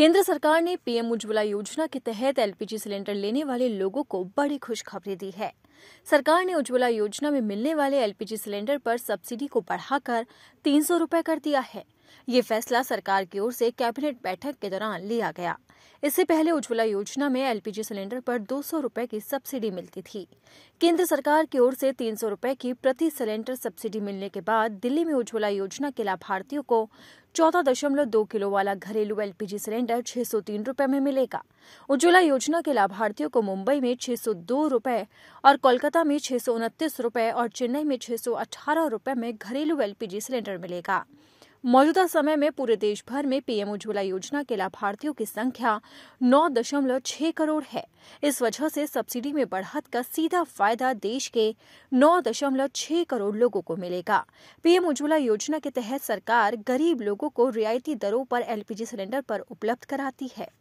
केंद्र सरकार ने पीएम उज्ज्वला योजना के तहत एलपीजी सिलेंडर लेने वाले लोगों को बड़ी खुशखबरी दी है सरकार ने उज्ज्वला योजना में मिलने वाले एलपीजी सिलेंडर पर सब्सिडी को बढ़ाकर तीन सौ कर दिया है ये फैसला सरकार की ओर से कैबिनेट बैठक के दौरान लिया गया इससे पहले उज्ज्वला योजना में एलपीजी सिलेंडर पर दो सौ रूपये की सब्सिडी मिलती थी केंद्र सरकार की ओर से तीन सौ रूपये की प्रति सिलेंडर सब्सिडी मिलने के बाद दिल्ली में उज्ज्वला योजना के लाभार्थियों को चौदह दशमलव दो किलो वाला घरेलू एलपीजी सिलेंडर छह सौ तीन रूपए में मिलेगा उज्ज्वला योजना के लाभार्थियों को मुंबई में छह सौ दो रूपए और कोलकाता में छह सौ उनतीस रूपए और चेन्नई में छह सौ अठारह रूपए में घरेलू एलपीजी सिलेंडर मिलेगा मौजूदा समय में पूरे देश भर में पीएम उज्ज्वला योजना के लाभार्थियों की संख्या नौ दशमलव छह करोड़ है इस वजह से सब्सिडी में बढ़त का सीधा फायदा देश के नौ दशमलव छह करोड़ लोगों को मिलेगा पीएम उज्ज्वला योजना के तहत सरकार गरीब लोगों को रियायती दरों पर एलपीजी सिलेंडर पर उपलब्ध कराती है